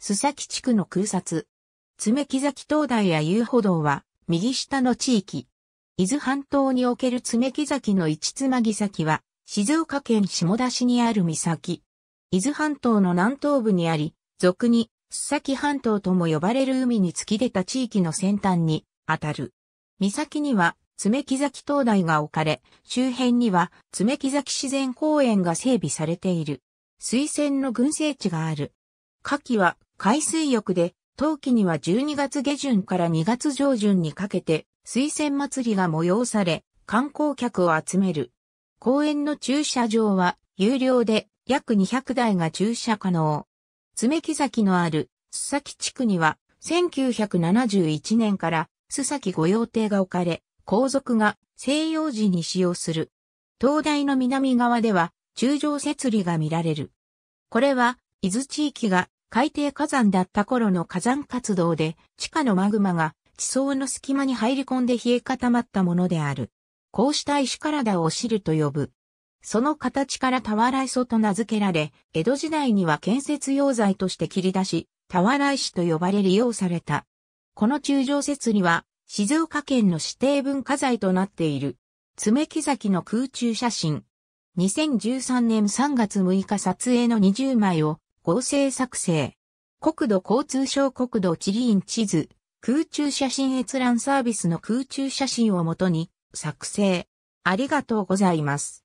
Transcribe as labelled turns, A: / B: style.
A: 須崎地区の空撮。爪木崎灯台や遊歩道は、右下
B: の地域。伊豆半島における爪木崎の一つまぎ先は、静岡県下田市にある岬。伊豆半島の南東部にあり、俗に、須崎半島とも呼ばれる海に突き出た地域の先端に、あたる。岬には、爪木崎灯台が置かれ、周辺には爪木崎自然公園が整備されている。水仙の群生地がある。夏季は海水浴で、冬季には12月下旬から2月上旬にかけて、水仙祭りが催され、観光客を集める。公園の駐車場は、有料で、約200台が駐車可能。爪木崎のある、須崎地区には、1971年から、須崎御用邸が置かれ、皇族が西洋寺に使用する。灯台の南側では、中上設理が見られる。これは、伊豆地域が海底火山だった頃の火山活動で地下のマグマが地層の隙間に入り込んで冷え固まったものである。こうした石体を汁と呼ぶ。その形から俵磯と名付けられ、江戸時代には建設用材として切り出し、俵石と呼ばれ利用された。この中上説には、静岡県の指定文化財となっている。爪木崎の空中写真。2013年3月6日撮影の20枚を合成作成。国土交通省国土地理院地図、空中写真閲覧サービスの空
A: 中写真をもとに作成。ありがとうございます。